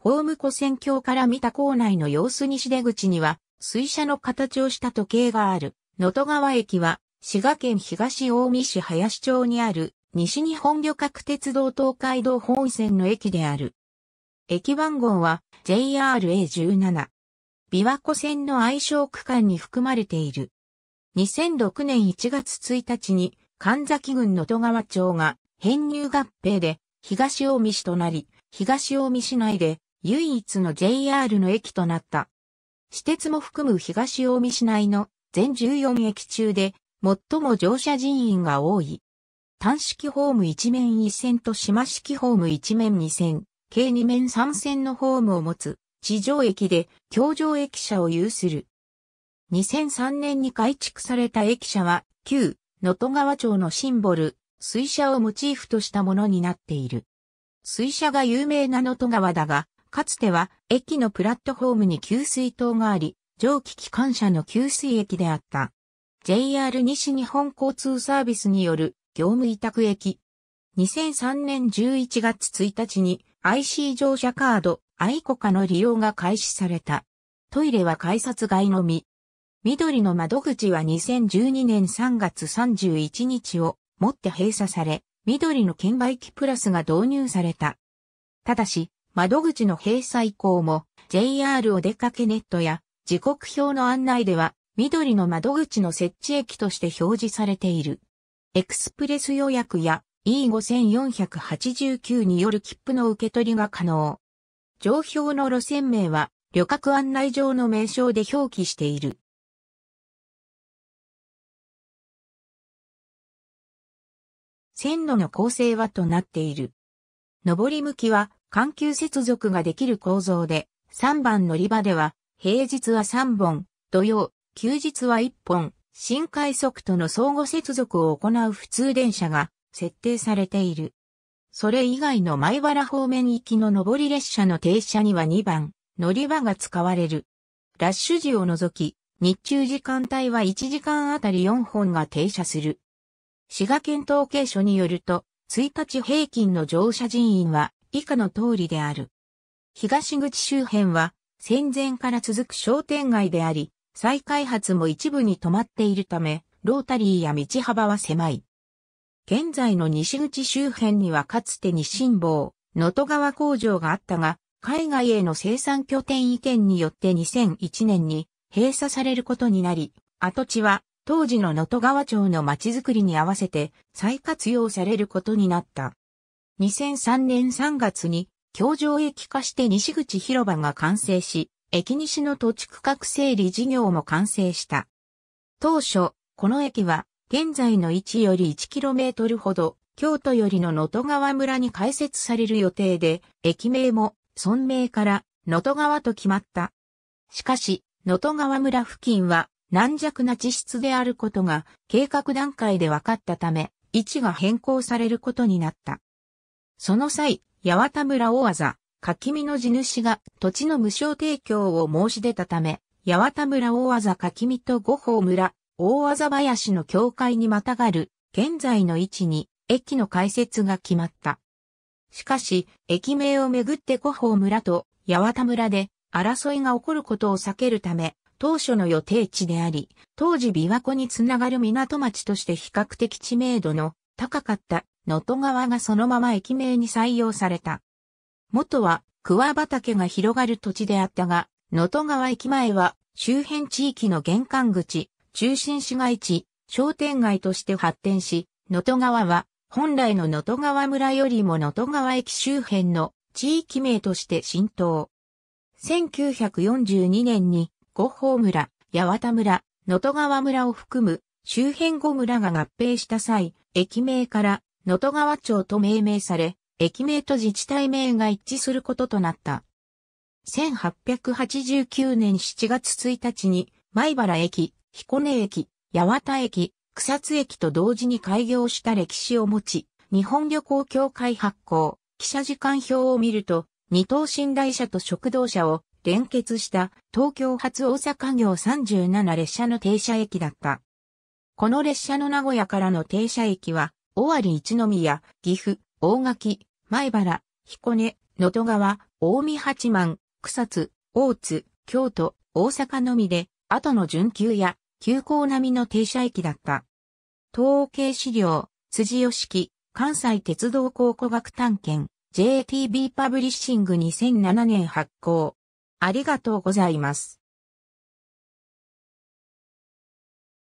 ホーム湖線橋から見た校内の様子西出口には、水車の形をした時計がある。能登川駅は、滋賀県東大見市林町にある、西日本旅客鉄道東海道本線の駅である。駅番号は JRA17。琵琶湖線の愛称区間に含まれている。2006年1月1日に、神崎郡能登川町が編入合併で、東大見市となり、東大見市内で唯一の JR の駅となった。私鉄も含む東大見市内の全14駅中で最も乗車人員が多い。単式ホーム一面一線と島式ホーム一面二線、計二面三線のホームを持つ地上駅で橋上駅舎を有する。2003年に改築された駅舎は旧能登川町のシンボル、水車をモチーフとしたものになっている。水車が有名な能戸川だが、かつては駅のプラットフォームに給水塔があり、蒸気機関車の給水駅であった。JR 西日本交通サービスによる業務委託駅。2003年11月1日に IC 乗車カード、アイコカの利用が開始された。トイレは改札外のみ。緑の窓口は2012年3月31日をもって閉鎖され、緑の券売機プラスが導入された。ただし、窓口の閉鎖以降も JR お出かけネットや時刻表の案内では緑の窓口の設置駅として表示されている。エクスプレス予約や E5489 による切符の受け取りが可能。上表の路線名は旅客案内上の名称で表記している。線路の構成はとなっている。上り向きは緩急接続ができる構造で、3番乗り場では、平日は3本、土曜、休日は1本、新快速との相互接続を行う普通電車が設定されている。それ以外の前原方面行きの上り列車の停車には2番、乗り場が使われる。ラッシュ時を除き、日中時間帯は1時間あたり4本が停車する。滋賀県統計所によると、1日平均の乗車人員は以下の通りである。東口周辺は戦前から続く商店街であり、再開発も一部に止まっているため、ロータリーや道幅は狭い。現在の西口周辺にはかつて日清坊、能登川工場があったが、海外への生産拠点移転によって2001年に閉鎖されることになり、跡地は当時の能登川町の町づくりに合わせて再活用されることになった。2003年3月に、京城駅化して西口広場が完成し、駅西の土地区画整理事業も完成した。当初、この駅は、現在の位置より 1km ほど、京都よりの能登川村に開設される予定で、駅名も、村名から、能登川と決まった。しかし、能登川村付近は軟弱な地質であることが計画段階で分かったため、位置が変更されることになった。その際、八幡村大技、柿見の地主が土地の無償提供を申し出たため、八幡村大技柿見と五宝村、大技林の境界にまたがる、現在の位置に、駅の開設が決まった。しかし、駅名をめぐって五宝村と八幡村で争いが起こることを避けるため、当初の予定地であり、当時琵琶湖につながる港町として比較的知名度の高かった能登川がそのまま駅名に採用された。元は桑畑が広がる土地であったが、能登川駅前は周辺地域の玄関口、中心市街地、商店街として発展し、能登川は本来の能登川村よりも能登川駅周辺の地域名として浸透。1942年に五宝村、八幡村、能登川村を含む周辺5村が合併した際、駅名から能登川町と命名され、駅名と自治体名が一致することとなった。1889年7月1日に、米原駅、彦根駅、八幡駅、草津駅と同時に開業した歴史を持ち、日本旅行協会発行、記者時間表を見ると、二等寝台車と食堂車を連結した東京発大阪行37列車の停車駅だった。この列車の名古屋からの停車駅は、尾張一宮、岐阜、大垣、前原、彦根、能登川、大見八幡、草津、大津、京都、大阪のみで、後の準急や、急行並みの停車駅だった。統計資料、辻義樹、関西鉄道考古学探検、JTB パブリッシング2007年発行。ありがとうございます。